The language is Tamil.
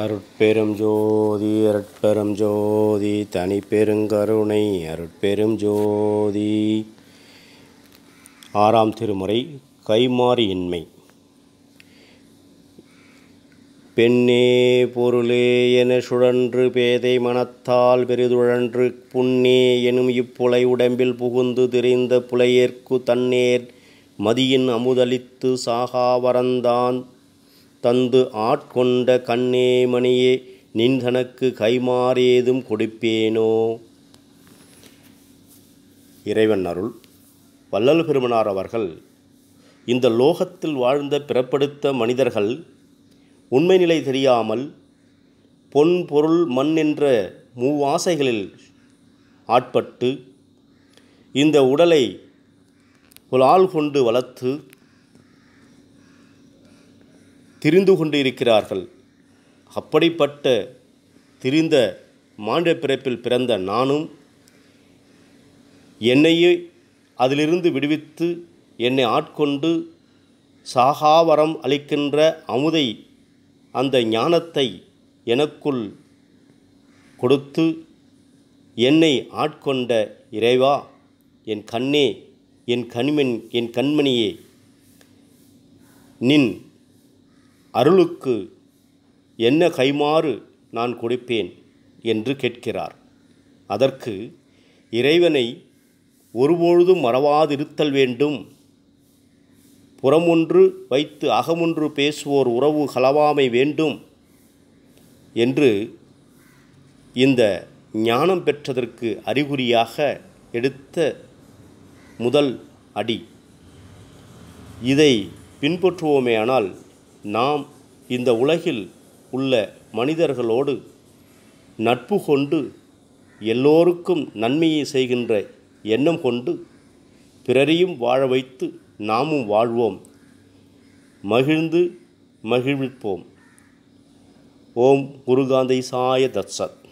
அருட்பெரும் ஜோதி அருட்பெரும் ஜோதி தனி பெருங்கருணை அருட்பெரும் ஜோதி ஆறாம் திருமுறை கைமாறியின்மை பெண்ணே பொருளே என சுழன்று பேதை மனத்தால் பெரிதுழன்று புண்ணே எனும் இப்புலை உடம்பில் புகுந்து திரிந்த புலையேற்கு தன்னேர் மதியின் அமுதளித்து சாகாவரந்தான் தந்து ஆட்கொண்ட கண்ணேமணியே நின் தனக்கு கைமாறேதும் கொடுப்பேனோ இறைவன் அருள் வள்ளல் பெருமனார் அவர்கள் இந்த லோகத்தில் வாழ்ந்த பிறப்படுத்த மனிதர்கள் உண்மை நிலை தெரியாமல் பொன் பொருள் மண் என்ற மூவாசைகளில் ஆட்பட்டு இந்த உடலை ஆள் கொண்டு வளர்த்து திரிந்து கொண்டு இருக்கிறார்கள் அப்படிப்பட்ட திரிந்த மாண்ட பிறப்பில் பிறந்த நானும் என்னையே அதிலிருந்து விடுவித்து என்னை ஆட்கொண்டு சாகாவரம் அளிக்கின்ற அமுதை அந்த ஞானத்தை எனக்குள் கொடுத்து என்னை ஆட்கொண்ட இறைவா என் கண்ணே என் கண்மண் என் கண்மணியே நின் அருளுக்கு என்ன கைமாறு நான் கொடுப்பேன் என்று கேட்கிறார் அதற்கு இறைவனை ஒருபொழுதும் மறவாதிருத்தல் வேண்டும் புறமொன்று வைத்து அகமொன்று பேசுவோர் உறவு கலவாமை வேண்டும் என்று இந்த ஞானம் பெற்றதற்கு அறிகுறியாக எடுத்த முதல் அடி இதை பின்பற்றுவோமேயானால் நாம் இந்த உலகில் உள்ள மனிதர்களோடு நட்பு கொண்டு எல்லோருக்கும் நன்மையை செய்கின்ற எண்ணம் கொண்டு பிறரையும் வாழ வைத்து நாமும் வாழ்வோம் மகிழ்ந்து மகிழ்விப்போம் ஓம் குருகாந்தை சாய தத்சத்